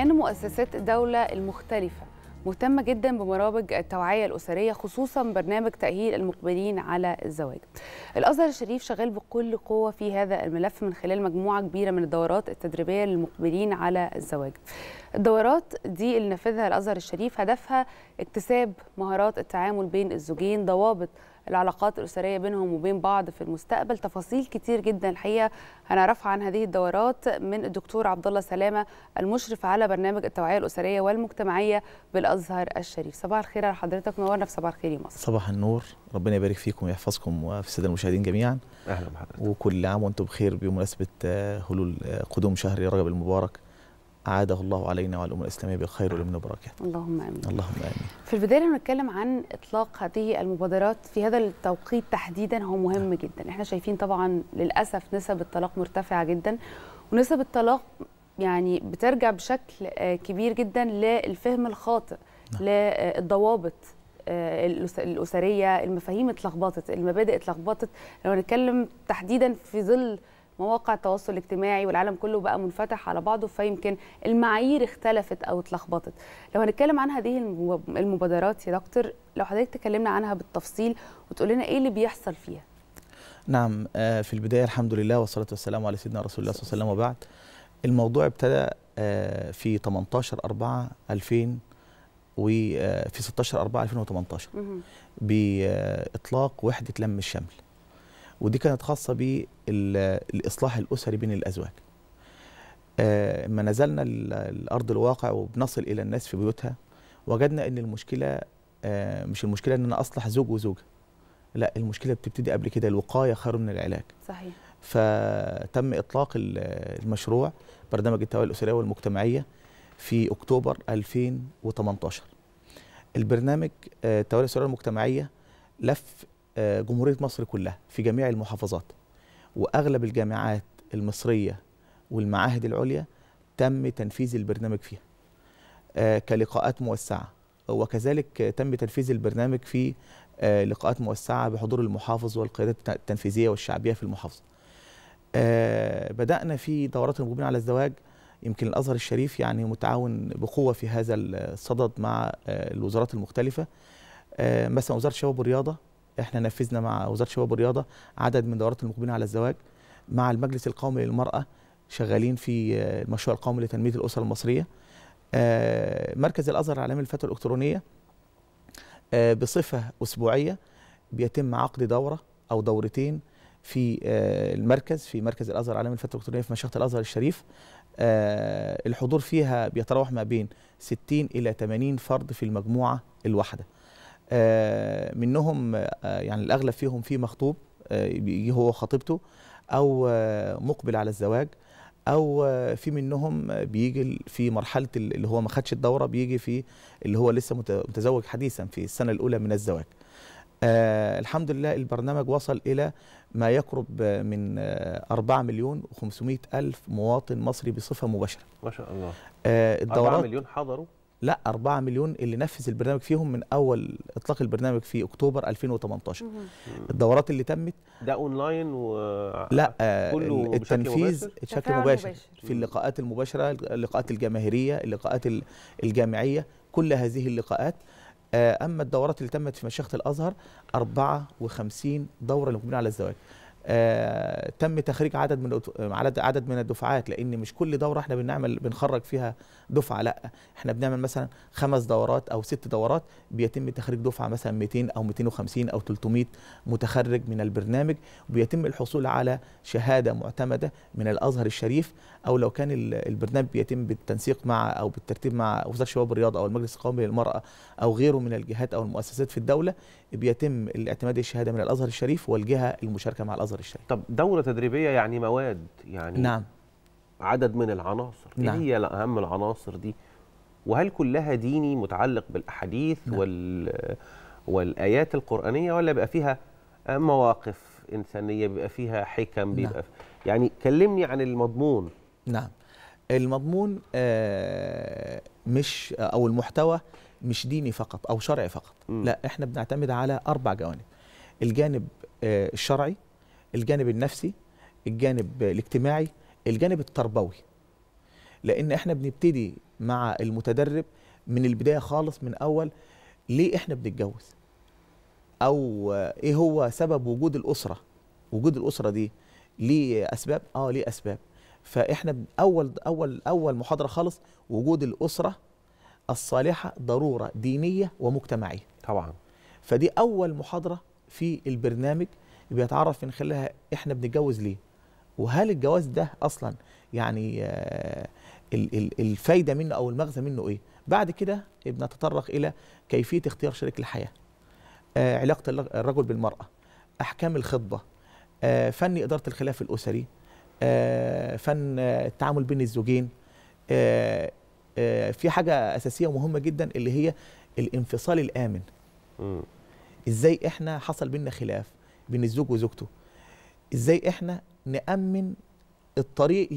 كان مؤسسات الدولة المختلفة مهتمة جدا ببرامج التوعية الأسرية خصوصا برنامج تأهيل المقبلين على الزواج. الأزهر الشريف شغال بكل قوة في هذا الملف من خلال مجموعة كبيرة من الدورات التدريبية للمقبلين على الزواج. الدورات دي اللي نفذها الأزهر الشريف هدفها اكتساب مهارات التعامل بين الزوجين ضوابط العلاقات الأسرية بينهم وبين بعض في المستقبل تفاصيل كتير جدا الحقيقة هنعرفها عن هذه الدورات من الدكتور عبد الله سلامة المشرف على برنامج التوعية الأسرية والمجتمعية بالأزهر الشريف صباح الخير على حضرتك نورنا في صباح الخير يا مصر صباح النور ربنا يبارك فيكم ويحفظكم وفي السادة المشاهدين جميعا أهلا بحضرتك وكل عام وأنتم بخير بمناسبة آه، هلول آه، قدوم شهر رجب المبارك أعاده الله علينا وعلى الأمة الإسلامية بالخير والأمن وبركاته اللهم آمين اللهم آمين في البداية نتكلم عن إطلاق هذه المبادرات في هذا التوقيت تحديدا هو مهم نعم. جدا احنا شايفين طبعا للأسف نسب الطلاق مرتفعة جدا ونسب الطلاق يعني بترجع بشكل آه، كبير جدا للفهم الخاطئ نعم. للضوابط آه، الأسرية المفاهيم اتلخبطت المبادئ اتلخبطت لو هنتكلم تحديدا في ظل مواقع التواصل الاجتماعي والعالم كله بقى منفتح على بعضه فيمكن المعايير اختلفت او اتلخبطت لو هنتكلم عن هذه المبادرات يا دكتور لو حضرتك تكلمنا عنها بالتفصيل وتقول لنا ايه اللي بيحصل فيها نعم آه، في البدايه الحمد لله والصلاه والسلام على سيدنا رسول الله صلى الله عليه وسلم وبعد الموضوع ابتدى آه، في 18 4 2000 وفي 16 4 2018 باطلاق وحده لم الشمل ودي كانت خاصه بالاصلاح الاسري بين الازواج آه، ما نزلنا الارض الواقع وبنصل الى الناس في بيوتها وجدنا ان المشكله آه، مش المشكله ان انا اصلح زوج وزوجه لا المشكله بتبتدي قبل كده الوقايه خير من العلاج صحيح فتم اطلاق المشروع برنامج التوعيه الاسريه والمجتمعيه في اكتوبر 2018 البرنامج آه، التوعيه الاسريه والمجتمعيه لف آه، جمهوريه مصر كلها في جميع المحافظات واغلب الجامعات المصريه والمعاهد العليا تم تنفيذ البرنامج فيها آه، كلقاءات موسعه وكذلك تم تنفيذ البرنامج في آه، لقاءات موسعه بحضور المحافظ والقيادات التنفيذيه والشعبيه في المحافظه بدانا في دورات المقبلين على الزواج يمكن الازهر الشريف يعني متعاون بقوه في هذا الصدد مع الوزارات المختلفه مثلا وزاره الشباب والرياضه احنا نفذنا مع وزاره الشباب والرياضه عدد من دورات المقبلين على الزواج مع المجلس القومي للمراه شغالين في المشروع القومي لتنميه الاسره المصريه آه، مركز الازهر العالمي للفتوى الالكترونيه آه، بصفه اسبوعيه بيتم عقد دوره او دورتين في آه، المركز في مركز الازهر العالمي للفتوى الالكترونيه في مشيخه الازهر الشريف الحضور فيها بيتراوح ما بين 60 الى 80 فرد في المجموعه الواحده آه، منهم آه، يعني الاغلب فيهم في مخطوب آه، بيجي هو خطيبته او مقبل على الزواج او في منهم بيجي في مرحله اللي هو ما خدش الدوره بيجي في اللي هو لسه متزوج حديثا في السنه الاولى من الزواج آه الحمد لله البرنامج وصل إلى ما يقرب من 4 مليون و500 ألف مواطن مصري بصفة مباشرة ما شاء الله آه الدورات 4 مليون حضروا لا 4 مليون اللي نفذ البرنامج فيهم من اول اطلاق البرنامج في اكتوبر 2018 الدورات اللي تمت ده اونلاين و لا آه، كله التنفيذ بشكل مباشر. مباشر في اللقاءات المباشره اللقاءات الجماهيريه اللقاءات الجامعيه كل هذه اللقاءات آه، اما الدورات اللي تمت في مشيخه الازهر 54 دوره للمقبلين على الزواج آه تم تخريج عدد من عدد من الدفعات لان مش كل دوره احنا بنعمل بنخرج فيها دفعه لا احنا بنعمل مثلا خمس دورات او ست دورات بيتم تخريج دفعه مثلا 200 او 250 او 300 متخرج من البرنامج وبيتم الحصول على شهاده معتمده من الازهر الشريف او لو كان البرنامج بيتم بالتنسيق مع او بالترتيب مع وزاره الشباب والرياضه او المجلس القومي للمراه او غيره من الجهات او المؤسسات في الدوله بيتم الاعتماد الشهاده من الازهر الشريف والجهه المشاركه مع الازهر نظر الشركه طب دوره تدريبيه يعني مواد يعني نعم عدد من العناصر إيه نعم. ايه هي اهم العناصر دي وهل كلها ديني متعلق بالاحاديث نعم. وال والايات القرانيه ولا بيبقى فيها مواقف انسانيه بيبقى فيها حكم نعم. بيبقى نعم. يعني كلمني عن المضمون نعم المضمون آه، مش او المحتوى مش ديني فقط او شرعي فقط م. لا احنا بنعتمد على اربع جوانب الجانب آه، الشرعي الجانب النفسي الجانب الاجتماعي الجانب التربوي لان احنا بنبتدي مع المتدرب من البدايه خالص من اول ليه احنا بنتجوز او ايه هو سبب وجود الاسره وجود الاسره دي ليه اسباب اه ليه اسباب فاحنا اول اول اول محاضره خالص وجود الاسره الصالحه ضروره دينيه ومجتمعيه طبعا فدي اول محاضره في البرنامج بيتعرف من خلالها احنا بنتجوز ليه وهل الجواز ده اصلا يعني آه، الفايده منه او المغزى منه ايه بعد كده بنتطرق الى كيفيه اختيار شريك الحياه آه، علاقه الرجل بالمراه احكام الخطبه آه، فن اداره الخلاف الاسري فن التعامل بين الزوجين في حاجه اساسيه ومهمه جدا اللي هي الانفصال الامن ازاي احنا حصل بينا خلاف بين الزوج وزوجته ازاي احنا نامن الطريق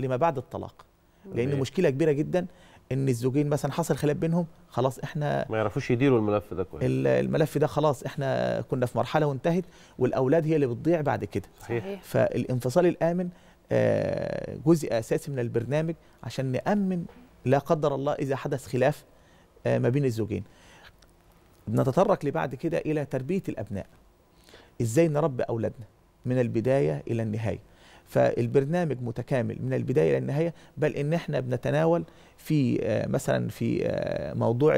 لما بعد الطلاق لان إيه. مشكله كبيره جدا ان الزوجين مثلا حصل خلاف بينهم خلاص احنا ما يعرفوش يديروا الملف ده كويس الملف ده خلاص احنا كنا في مرحله وانتهت والاولاد هي اللي بتضيع بعد كده صحيح فالانفصال الامن آه، جزء اساسي من البرنامج عشان نامن لا قدر الله اذا حدث خلاف آه، ما بين الزوجين نتطرق لبعد كده الى تربيه الابناء ازاي نربي اولادنا من البدايه الى النهايه فالبرنامج متكامل من البدايه الى النهايه بل ان احنا بنتناول في آه، مثلا في آه، موضوع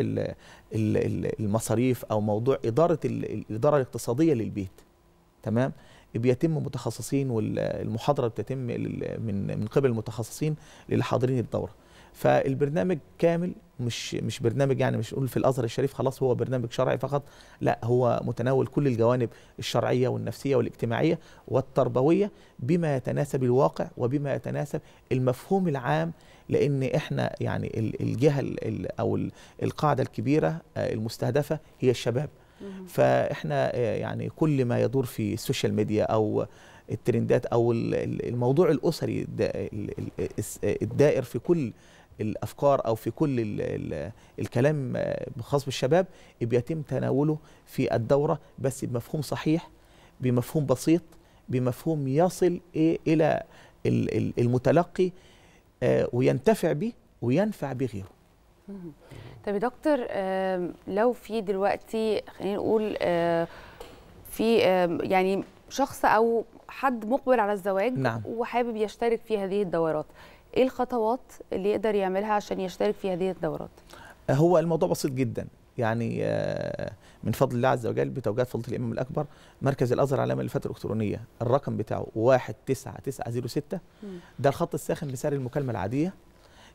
المصاريف او موضوع اداره الاداره الاقتصاديه للبيت تمام بيتم متخصصين والمحاضره بتتم من من قبل المتخصصين للحاضرين الدوره فالبرنامج كامل مش مش برنامج يعني مش نقول في الازهر الشريف خلاص هو برنامج شرعي فقط لا هو متناول كل الجوانب الشرعيه والنفسيه والاجتماعيه والتربويه بما يتناسب الواقع وبما يتناسب المفهوم العام لان احنا يعني الجهه او القاعده الكبيره آه، المستهدفه هي الشباب فاحنا آه، يعني كل ما يدور في السوشيال ميديا او الترندات او الموضوع الاسري الدائر في كل الافكار او في كل الـ الـ الكلام الخاص آه، بالشباب بيتم تناوله في الدوره بس بمفهوم صحيح بمفهوم بسيط بمفهوم يصل إيه الى المتلقي آه، وينتفع به وينفع بغيره طب يا دكتور لو في دلوقتي خلينا نقول في يعني شخص او حد مقبل على الزواج نعم. وحابب يشترك في هذه الدورات ايه الخطوات اللي يقدر يعملها عشان يشترك في هذه الدورات هو الموضوع بسيط جدا يعني آه، من فضل الله عز وجل بتوجيهات فضيله الامام الاكبر مركز الازهر علامه الفتره الالكترونيه الرقم بتاعه 19906 ده الخط الساخن لسعر المكالمه العاديه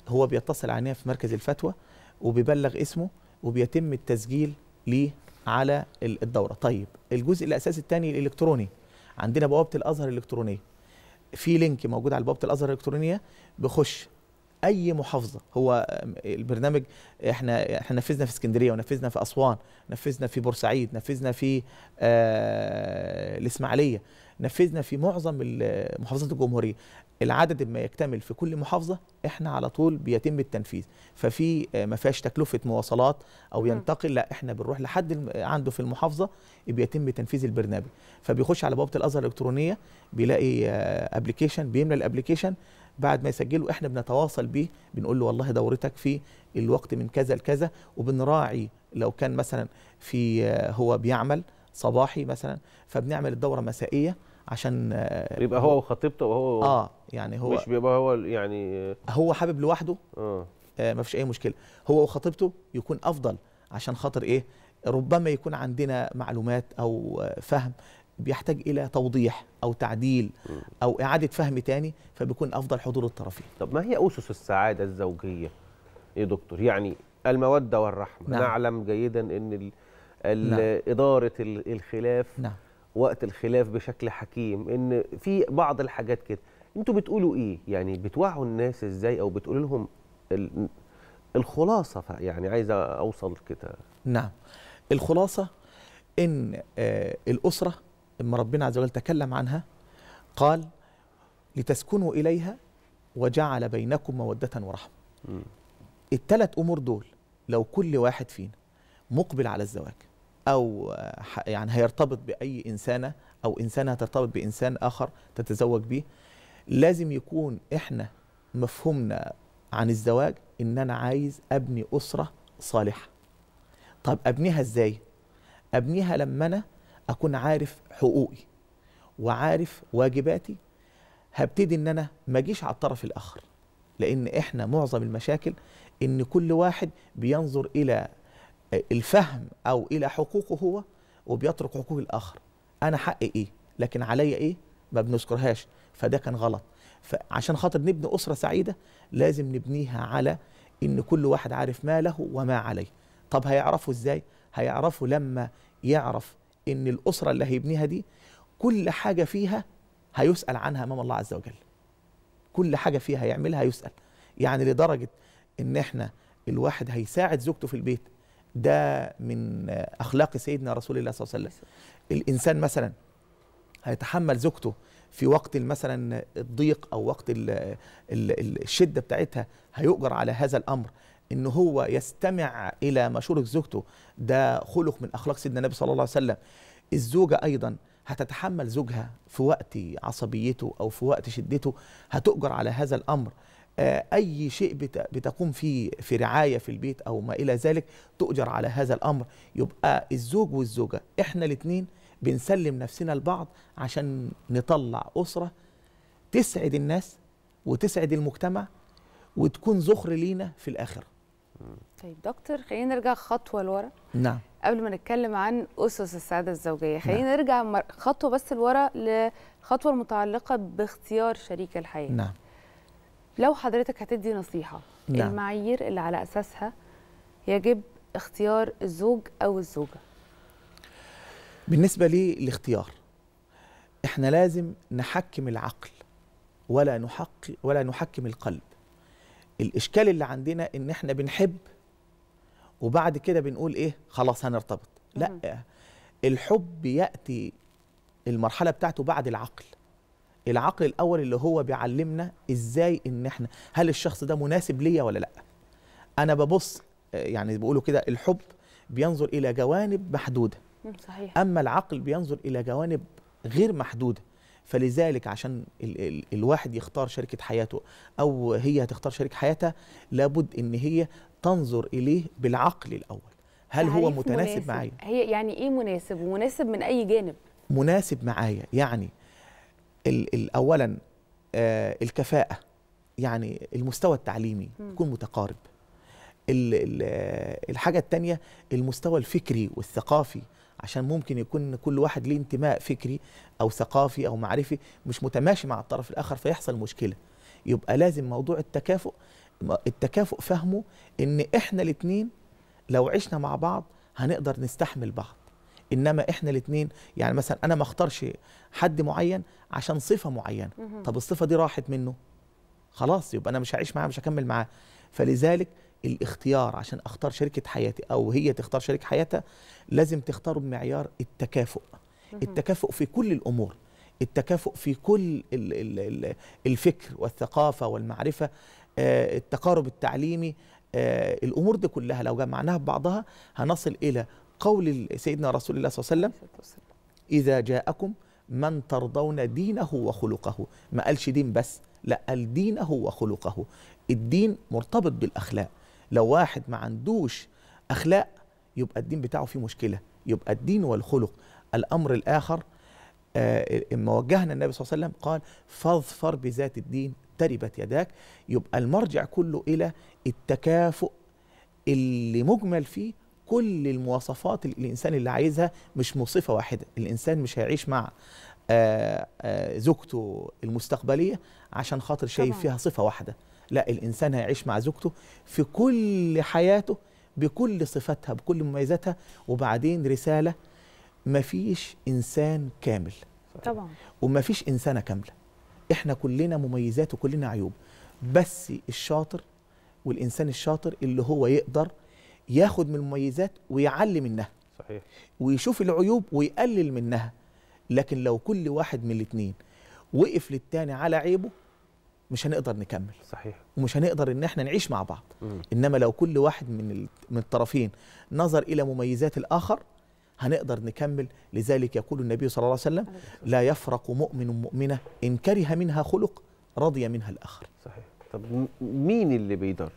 هو بيتصل علينا في مركز الفتوى وبيبلغ اسمه وبيتم التسجيل ليه على الدوره طيب الجزء الاساسي الثاني الالكتروني عندنا بوابه الازهر الالكترونيه في لينك موجود على بوابه الازهر الالكترونيه بخش اي محافظه هو البرنامج احنا احنا نفذنا في اسكندريه ونفذنا في اسوان نفذنا في بورسعيد نفذنا في آه الاسماعيليه نفذنا في معظم محافظات الجمهوريه العدد ما يكتمل في كل محافظه احنا على طول بيتم التنفيذ ففي آه، ما فيهاش تكلفه مواصلات او ينتقل لا احنا بنروح لحد عنده في المحافظه بيتم تنفيذ البرنامج فبيخش على بوابه الازهر الالكترونيه بيلاقي ابلكيشن آه، بيملى الابلكيشن بعد ما يسجله احنا بنتواصل بيه بنقول له والله دورتك في الوقت من كذا لكذا وبنراعي لو كان مثلا في آه، هو بيعمل صباحي مثلا فبنعمل الدوره مسائيه عشان آه، يبقى هو وخطيبته وهو اه يعني هو مش بيبقى هو يعني هو حابب لوحده اه, آه ما فيش اي مشكله هو وخطيبته يكون افضل عشان خاطر ايه ربما يكون عندنا معلومات او آه، فهم بيحتاج الى توضيح او تعديل او اعاده فهم تاني فبيكون افضل حضور الطرفين طب ما هي اسس السعاده الزوجيه يا دكتور يعني الموده والرحمه نعم. نعلم جيدا ان نعم. اداره الخلاف نعم. وقت الخلاف بشكل حكيم ان في بعض الحاجات كده انتوا بتقولوا ايه يعني بتوعوا الناس ازاي او بتقولوا لهم الخلاصه يعني عايز اوصل كده نعم الخلاصه ان آه، الاسره لما ربنا عز وجل تكلم عنها قال لتسكنوا اليها وجعل بينكم موده ورحمه الثلاث امور دول لو كل واحد فينا مقبل على الزواج او آه، يعني هيرتبط باي انسانه او انسانه هترتبط بانسان اخر تتزوج بيه لازم يكون احنا مفهومنا عن الزواج ان انا عايز ابني اسره صالحه طب ابنيها ازاي ابنيها لما انا اكون عارف حقوقي وعارف واجباتي هبتدي ان انا ما اجيش على الطرف الاخر لان احنا معظم المشاكل ان كل واحد بينظر الى الفهم او الى حقوقه هو وبيترك حقوق الاخر انا حقي ايه لكن عليا ايه ما بنذكرهاش فده كان غلط فعشان خاطر نبني اسره سعيده لازم نبنيها على ان كل واحد عارف ما له وما عليه طب هيعرفوا ازاي هيعرفوا لما يعرف ان الاسره اللي هيبنيها دي كل حاجه فيها هيسال عنها امام الله عز وجل كل حاجه فيها هيعملها هيسال يعني لدرجه ان احنا الواحد هيساعد زوجته في البيت ده من اخلاق سيدنا رسول الله صلى الله عليه وسلم الانسان مثلا هيتحمل زوجته في وقت مثلا الضيق او وقت الـ الـ الشده بتاعتها هيؤجر على هذا الامر ان هو يستمع الى مشوره زوجته ده خلق من اخلاق سيدنا النبي صلى الله عليه وسلم الزوجه ايضا هتتحمل زوجها في وقت عصبيته او في وقت شدته هتؤجر على هذا الامر آه، أي شيء بتقوم فيه في رعاية في البيت أو ما إلى ذلك تؤجر على هذا الأمر يبقى الزوج والزوجة إحنا الاثنين بنسلم نفسنا لبعض عشان نطلع أسرة تسعد الناس وتسعد المجتمع وتكون زخر لينا في الآخرة طيب دكتور خلينا نرجع خطوة لورا نعم قبل ما نتكلم عن أسس السعادة الزوجية خلينا نعم. نرجع خطوة بس لورا للخطوة المتعلقة باختيار شريك الحياة نعم لو حضرتك هتدي نصيحه نعم. المعايير اللي على اساسها يجب اختيار الزوج او الزوجه بالنسبه لي الاختيار احنا لازم نحكم العقل ولا نحق ولا نحكم القلب الاشكال اللي عندنا ان احنا بنحب وبعد كده بنقول ايه خلاص هنرتبط لا الحب ياتي المرحله بتاعته بعد العقل العقل الاول اللي هو بيعلمنا ازاي ان احنا هل الشخص ده مناسب ليا ولا لا انا ببص يعني بيقولوا كده الحب بينظر الى جوانب محدوده صحيح. اما العقل بينظر الى جوانب غير محدوده فلذلك عشان ال ال الواحد يختار شركة حياته أو هي هتختار شركة حياتها لابد إن هي تنظر إليه بالعقل الأول هل هو متناسب مناسب. معايا هي يعني إيه مناسب مناسب من أي جانب مناسب معايا يعني اولا آه، الكفاءه يعني المستوى التعليمي يكون متقارب آه، الحاجه الثانيه المستوى الفكري والثقافي عشان ممكن يكون كل واحد ليه انتماء فكري او ثقافي او معرفي مش متماشي مع الطرف الاخر فيحصل مشكله يبقى لازم موضوع التكافؤ التكافؤ فهمه ان احنا الاثنين لو عشنا مع بعض هنقدر نستحمل بعض انما احنا الاثنين يعني مثلا انا ما اختارش حد معين عشان صفه معينه طب الصفه دي راحت منه خلاص يبقى انا مش هعيش معاه مش هكمل معاه فلذلك الاختيار عشان اختار شركه حياتي او هي تختار شريك حياتها لازم تختاره بمعيار التكافؤ التكافؤ في كل الامور التكافؤ في كل الفكر والثقافه والمعرفه آه، التقارب التعليمي آه، الامور دي كلها لو جمعناها ببعضها هنصل الى قول سيدنا رسول الله صلى الله عليه وسلم إذا جاءكم من ترضون دينه وخلقه ما قالش دين بس لا قال دينه وخلقه الدين مرتبط بالأخلاق لو واحد ما عندوش أخلاق يبقى الدين بتاعه فيه مشكلة يبقى الدين والخلق الأمر الآخر اما آه، وجهنا النبي صلى الله عليه وسلم قال فاظفر بذات الدين تربت يداك يبقى المرجع كله الى التكافؤ اللي مجمل فيه كل المواصفات الانسان اللي عايزها مش مصفه واحده الانسان مش هيعيش مع آآ آه، آه، زوجته المستقبليه عشان خاطر شايف فيها صفه واحده لا الانسان هيعيش مع زوجته في كل حياته بكل صفاتها بكل مميزاتها وبعدين رساله مفيش انسان كامل طبعا ومفيش انسانه كامله احنا كلنا مميزات وكلنا عيوب بس الشاطر والانسان الشاطر اللي هو يقدر ياخد من المميزات ويعلي منها صحيح ويشوف العيوب ويقلل منها لكن لو كل واحد من الاثنين وقف للتاني على عيبه مش هنقدر نكمل صحيح ومش هنقدر ان احنا نعيش مع بعض مم. انما لو كل واحد من من الطرفين نظر الى مميزات الاخر هنقدر نكمل لذلك يقول النبي صلى الله عليه وسلم لا يفرق مؤمن مؤمنه ان كره منها خلق رضي منها الاخر صحيح طب مين اللي بيدرب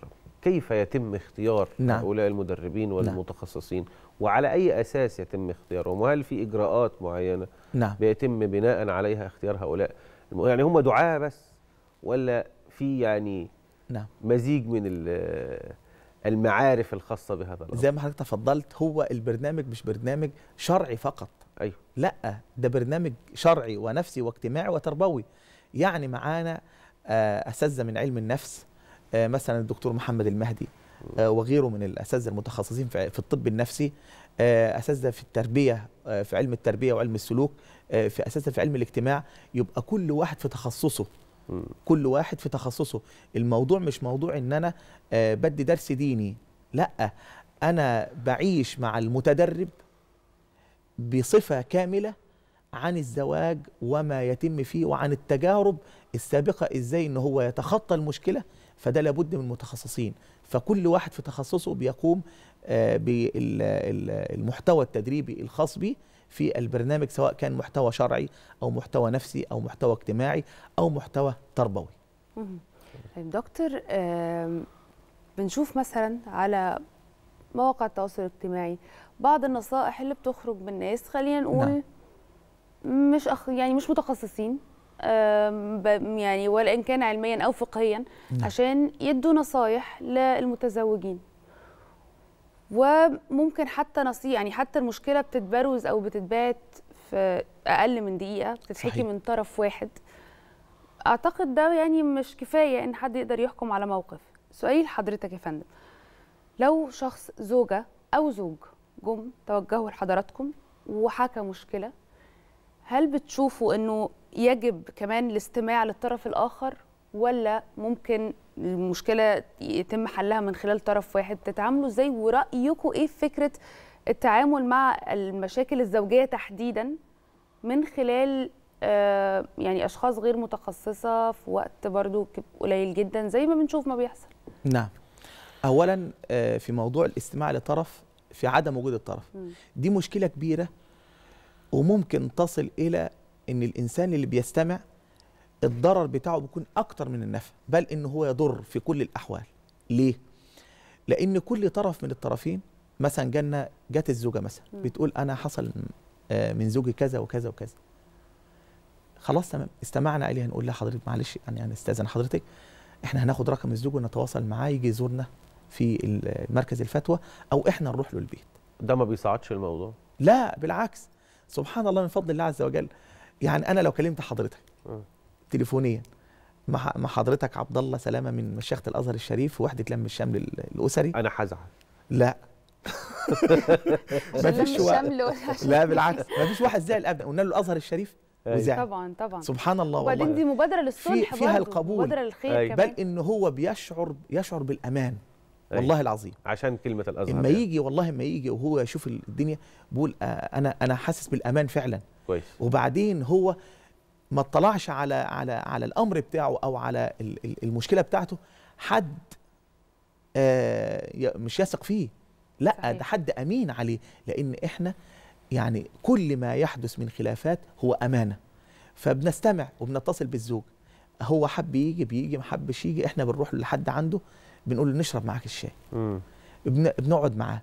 كيف يتم اختيار نعم. هؤلاء المدربين نعم. والمتخصصين نعم. وعلى أي أساس يتم اختيارهم وهل في إجراءات معينة نعم. بيتم بناء عليها اختيار هؤلاء يعني هم دعاة بس ولا في يعني نعم. مزيج من المعارف الخاصة بهذا الأمر زي ما حضرتك تفضلت هو البرنامج مش برنامج شرعي فقط أيوه. لا ده برنامج شرعي ونفسي واجتماعي وتربوي يعني معانا آه، أساتذة من علم النفس آه، مثلا الدكتور محمد المهدي آه، وغيره من الاساتذه المتخصصين في الطب النفسي آه، اساتذه في التربيه في علم التربيه وعلم السلوك في اساتذه في علم الاجتماع يبقى كل واحد في تخصصه كل واحد في تخصصه الموضوع مش موضوع ان انا بدي درس ديني لا انا بعيش مع المتدرب بصفه كامله عن الزواج وما يتم فيه وعن التجارب السابقه ازاي ان هو يتخطى المشكله فده لابد من متخصصين فكل واحد في تخصصه بيقوم آه، بالمحتوى التدريبي الخاص به في البرنامج سواء كان محتوى شرعي او محتوى نفسي او محتوى اجتماعي او محتوى تربوي طيب دكتور بنشوف مثلا على مواقع التواصل الاجتماعي بعض النصائح اللي بتخرج من ناس خلينا نقول نعم. مش أخ... يعني مش متخصصين يعني ولا ان كان علميا او فقهيا نعم. عشان يدوا نصايح للمتزوجين وممكن حتى نصيحه يعني حتى المشكله بتتبروز او بتتبات في اقل من دقيقه بتتحكي من طرف واحد اعتقد ده يعني مش كفايه ان حد يقدر يحكم على موقف سؤالي لحضرتك يا فندم لو شخص زوجه او زوج جم توجهوا لحضراتكم وحكى مشكله هل بتشوفوا انه يجب كمان الاستماع للطرف الآخر ولا ممكن المشكلة يتم حلها من خلال طرف واحد تتعاملوا ازاي ورأيكم ايه في فكرة التعامل مع المشاكل الزوجية تحديدا من خلال آه، يعني أشخاص غير متخصصة في وقت برضو قليل جدا زي ما بنشوف ما بيحصل نعم أولا آه، في موضوع الاستماع لطرف في عدم وجود الطرف دي مشكلة كبيرة وممكن تصل إلى ان الانسان اللي بيستمع الضرر بتاعه بيكون اكتر من النفع بل ان هو يضر في كل الاحوال ليه لان كل طرف من الطرفين مثلا جالنا جت الزوجه مثلا بتقول انا حصل آه، من زوجي كذا وكذا وكذا خلاص تمام استمعنا نقول هنقول لحضرتك معلش يعني انا استاذن حضرتك احنا هناخد رقم الزوج ونتواصل معاه يجي يزورنا في مركز الفتوى او احنا نروح له البيت ده ما بيصعدش الموضوع لا بالعكس سبحان الله من فضل الله عز وجل يعني انا لو كلمت حضرتك آه. تليفونيا مع حضرتك عبد الله سلامه من مشيخه الازهر الشريف وحده لم الشمل الاسري انا هزعل لا مفيش و... لا بالعكس مفيش واحد زعل ابدا قلنا له الازهر الشريف أيوة. وزعل طبعا طبعا سبحان الله والله وبعدين دي مبادره للصلح في فيها القبول مبادره للخير أي. أيوة. بل ان هو بيشعر يشعر بالامان أي. أيوة. والله العظيم عشان كلمه الازهر اما يعني. يجي والله اما يجي وهو يشوف الدنيا بيقول آه، انا انا حاسس بالامان فعلا كويس وبعدين هو ما اطلعش على على على الامر بتاعه او على المشكله بتاعته حد آه مش يثق فيه لا صحيح. ده حد امين عليه لان احنا يعني كل ما يحدث من خلافات هو امانه فبنستمع وبنتصل بالزوج هو حب يجي بيجي ما حبش يجي احنا بنروح لحد عنده بنقول له نشرب معاك الشاي بن... بنقعد معاه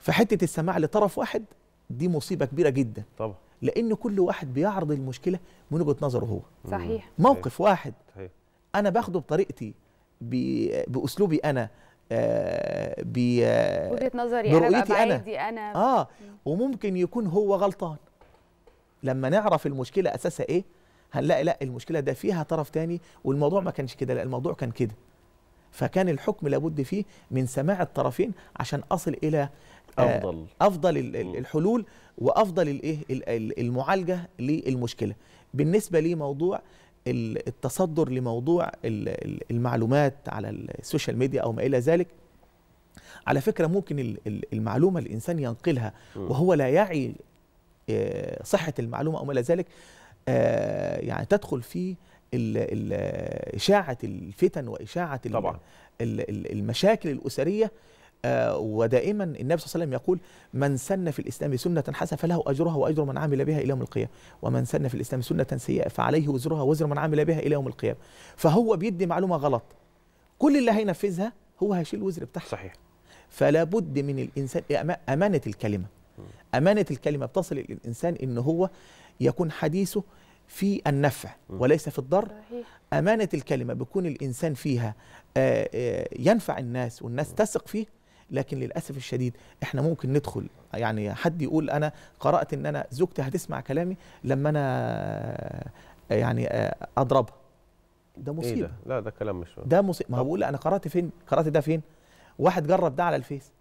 فحته السماع لطرف واحد دي مصيبه كبيره جدا طبعا لان كل واحد بيعرض المشكله من وجهه نظره هو صحيح موقف واحد صحيح. انا باخده بطريقتي باسلوبي انا آه،, آه وجهه نظري انا بعيدي انا انا اه وممكن يكون هو غلطان لما نعرف المشكله اساسها ايه هنلاقي لا المشكله ده فيها طرف تاني والموضوع ما كانش كده لا الموضوع كان كده فكان الحكم لابد فيه من سماع الطرفين عشان اصل الى آه، افضل افضل الحلول وافضل الايه المعالجه للمشكله بالنسبه لموضوع التصدر لموضوع المعلومات على السوشيال ميديا او ما الى ذلك على فكره ممكن المعلومه الانسان ينقلها وهو لا يعي آه، صحه المعلومه او ما الى ذلك آه، يعني تدخل في اشاعه الفتن واشاعه طبعا. المشاكل الاسريه آه، ودائما النبي صلى الله عليه وسلم يقول من سن في الاسلام سنه حسنه فله اجرها واجر من عمل بها الى يوم القيامه ومن سن في الاسلام سنه سيئه فعليه وزرها وزر من عمل بها الى يوم القيامه فهو بيدي معلومه غلط كل اللي هينفذها هو هيشيل الوزر بتاعها صحيح فلا بد من الانسان امانه الكلمه امانه الكلمه بتصل للانسان ان هو يكون حديثه في النفع وليس في الضر امانه الكلمه بيكون الانسان فيها آه، آه، ينفع الناس والناس تثق فيه لكن للاسف الشديد احنا ممكن ندخل يعني حد يقول انا قرات ان انا زوجتي هتسمع كلامي لما انا يعني آه، اضربها ده إيه مصيبه إيه ده؟ لا ده كلام مش ده مصيبه ما هو بقول انا قرات فين قرات ده فين واحد جرب ده على الفيس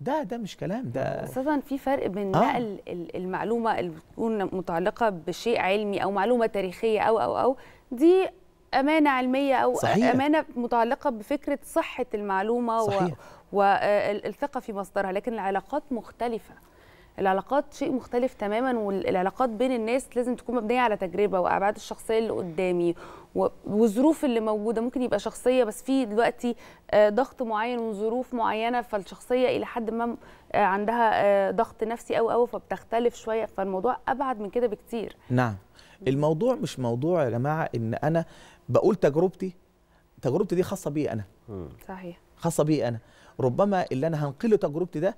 ده ده مش كلام ده اصلا في فرق بين آه. نقل المعلومة اللي بتكون متعلقة بشيء علمي أو معلومة تاريخية أو أو أو دي أمانة علمية أو صحيح. أمانة متعلقة بفكرة صحة المعلومة صحيح. و... والثقه في مصدرها لكن العلاقات مختلفه العلاقات شيء مختلف تماما والعلاقات بين الناس لازم تكون مبنيه على تجربه وابعاد الشخصيه اللي قدامي والظروف اللي موجوده ممكن يبقى شخصيه بس في دلوقتي آه، ضغط معين وظروف معينه فالشخصيه الى حد ما آه، عندها آه، ضغط نفسي او او فبتختلف شويه فالموضوع ابعد من كده بكتير نعم الموضوع مش موضوع يا جماعه ان انا بقول تجربتي تجربتي دي خاصه بي انا صحيح خاصه بي انا ربما اللي انا هنقله تجربتي ده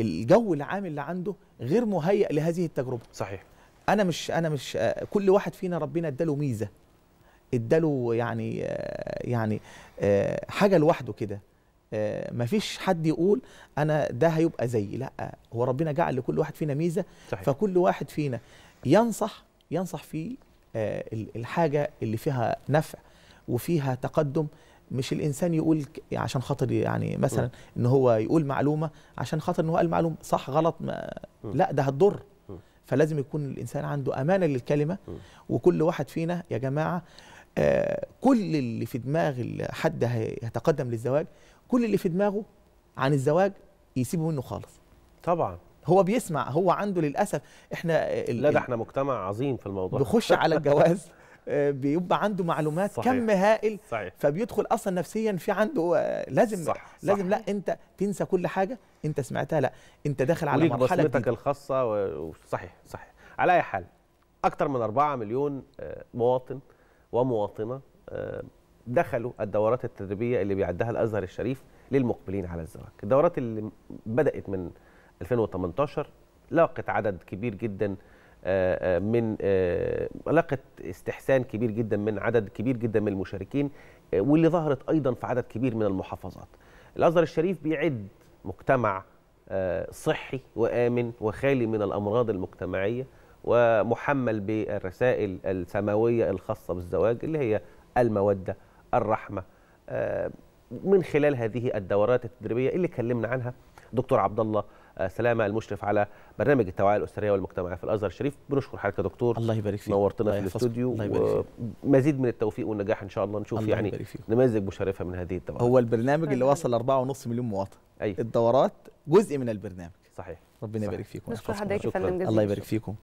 الجو العام اللي عنده غير مهيئ لهذه التجربه صحيح انا مش انا مش آه، كل واحد فينا ربنا اداله ميزه اداله يعني آه، يعني آه، حاجه لوحده كده مفيش حد يقول انا ده هيبقى زيي لا هو ربنا جعل لكل واحد فينا ميزه صحيح. فكل واحد فينا ينصح ينصح في الحاجه اللي فيها نفع وفيها تقدم مش الانسان يقول عشان خاطر يعني مثلا ان هو يقول معلومه عشان خاطر ان هو قال معلومه صح غلط ما لا ده هتضر فلازم يكون الانسان عنده امانه للكلمه وكل واحد فينا يا جماعه آه، كل اللي في دماغ حد هيتقدم للزواج كل اللي في دماغه عن الزواج يسيبه منه خالص طبعا هو بيسمع هو عنده للاسف احنا لا ده احنا مجتمع عظيم في الموضوع بيخش على الجواز آه، بيبقى عنده معلومات صحيح. كم هائل صحيح. فبيدخل اصلا نفسيا في عنده آه، لازم صح. لازم صح. لا انت تنسى كل حاجه انت سمعتها لا انت داخل على مرحله بصمتك الخاصه وصحيح صحيح على اي حال اكثر من 4 مليون آه، مواطن ومواطنه دخلوا الدورات التدريبيه اللي بيعدها الازهر الشريف للمقبلين على الزواج الدورات اللي بدات من 2018 لاقت عدد كبير جدا آه، آه، من آه، علاقه استحسان كبير جدا من عدد كبير جدا من المشاركين واللي ظهرت ايضا في عدد كبير من المحافظات. الازهر الشريف بيعد مجتمع صحي وامن وخالي من الامراض المجتمعيه ومحمل بالرسائل السماويه الخاصه بالزواج اللي هي الموده الرحمه من خلال هذه الدورات التدريبيه اللي كلمنا عنها دكتور عبد الله سلامه المشرف على برنامج التوعيه الاسريه والمجتمعيه في الازهر الشريف بنشكر حضرتك يا دكتور الله يبارك فيك نورتنا في الاستوديو ومزيد من التوفيق والنجاح ان شاء الله نشوف الله يعني نماذج مشرفه من هذه الدورات هو البرنامج اللي وصل 4.5 مليون مواطن أي الدورات جزء من البرنامج صحيح ربنا يبارك فيكم نشكر حضرتك يا فندم الله يبارك فيكم